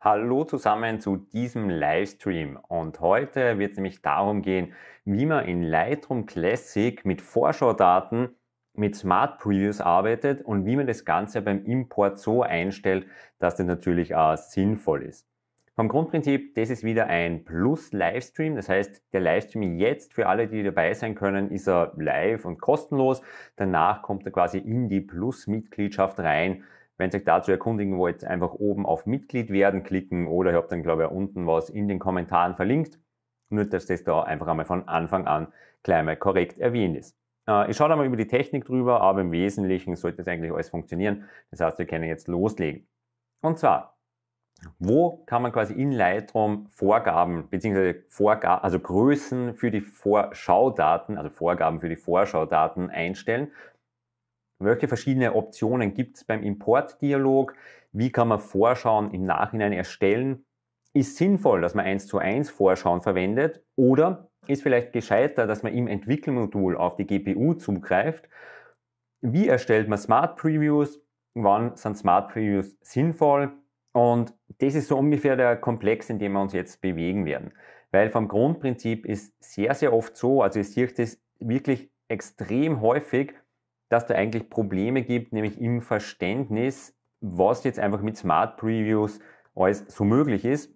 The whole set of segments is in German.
Hallo zusammen zu diesem Livestream und heute wird es nämlich darum gehen, wie man in Lightroom Classic mit Vorschaudaten mit Smart Previews arbeitet und wie man das Ganze beim Import so einstellt, dass das natürlich auch sinnvoll ist. Vom Grundprinzip, das ist wieder ein Plus-Livestream. Das heißt, der Livestream jetzt für alle, die dabei sein können, ist er live und kostenlos. Danach kommt er quasi in die Plus-Mitgliedschaft rein, wenn ihr euch dazu erkundigen wollt, einfach oben auf Mitglied werden klicken oder ihr habt dann, glaube ich, unten was in den Kommentaren verlinkt. Nur, dass das da einfach einmal von Anfang an gleich mal korrekt erwähnt ist. Äh, ich schaue da mal über die Technik drüber, aber im Wesentlichen sollte das eigentlich alles funktionieren. Das heißt, wir können jetzt loslegen. Und zwar, wo kann man quasi in Lightroom Vorgaben bzw. Vorga also Größen für die Vorschaudaten, also Vorgaben für die Vorschaudaten einstellen? Welche verschiedene Optionen gibt es beim Importdialog? Wie kann man Vorschauen im Nachhinein erstellen? Ist sinnvoll, dass man eins zu eins Vorschauen verwendet oder ist vielleicht gescheiter, dass man im Entwicklungsmodul auf die GPU zugreift? Wie erstellt man Smart Previews? Wann sind Smart Previews sinnvoll? Und das ist so ungefähr der Komplex, in dem wir uns jetzt bewegen werden. Weil vom Grundprinzip ist sehr, sehr oft so, also ich sehe das wirklich extrem häufig, dass da eigentlich Probleme gibt, nämlich im Verständnis, was jetzt einfach mit Smart Previews alles so möglich ist,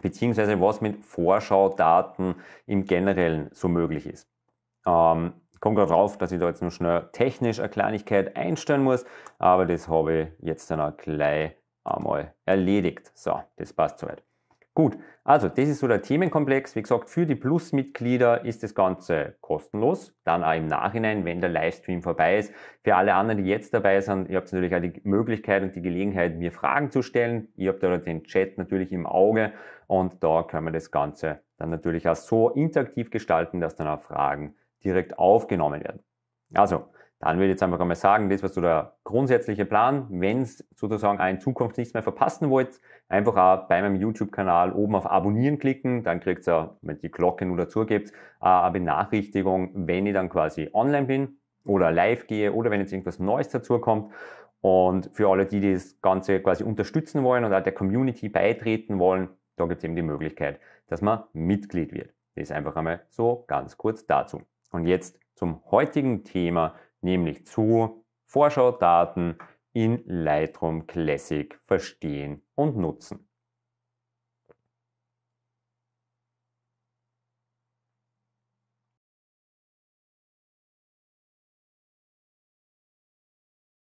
beziehungsweise was mit Vorschaudaten im Generellen so möglich ist. Ähm, ich gerade drauf, dass ich da jetzt noch schnell technisch eine Kleinigkeit einstellen muss, aber das habe ich jetzt dann auch gleich einmal erledigt. So, das passt soweit. Gut, also das ist so der Themenkomplex. Wie gesagt, für die Plus-Mitglieder ist das Ganze kostenlos. Dann auch im Nachhinein, wenn der Livestream vorbei ist. Für alle anderen, die jetzt dabei sind, ihr habt natürlich auch die Möglichkeit und die Gelegenheit, mir Fragen zu stellen. Ihr habt da den Chat natürlich im Auge und da können wir das Ganze dann natürlich auch so interaktiv gestalten, dass dann auch Fragen direkt aufgenommen werden. Also, dann würde ich jetzt einfach einmal sagen, das war so der grundsätzliche Plan. Wenn es sozusagen in Zukunft nichts mehr verpassen wollt, einfach auch bei meinem YouTube-Kanal oben auf Abonnieren klicken. Dann kriegt ihr, wenn die Glocke nur dazu gibt, eine Benachrichtigung, wenn ich dann quasi online bin oder live gehe oder wenn jetzt irgendwas Neues dazukommt. Und für alle, die das Ganze quasi unterstützen wollen und auch der Community beitreten wollen, da gibt es eben die Möglichkeit, dass man Mitglied wird. Das einfach einmal so ganz kurz dazu. Und jetzt zum heutigen Thema nämlich zu Vorschaudaten in Lightroom Classic verstehen und nutzen.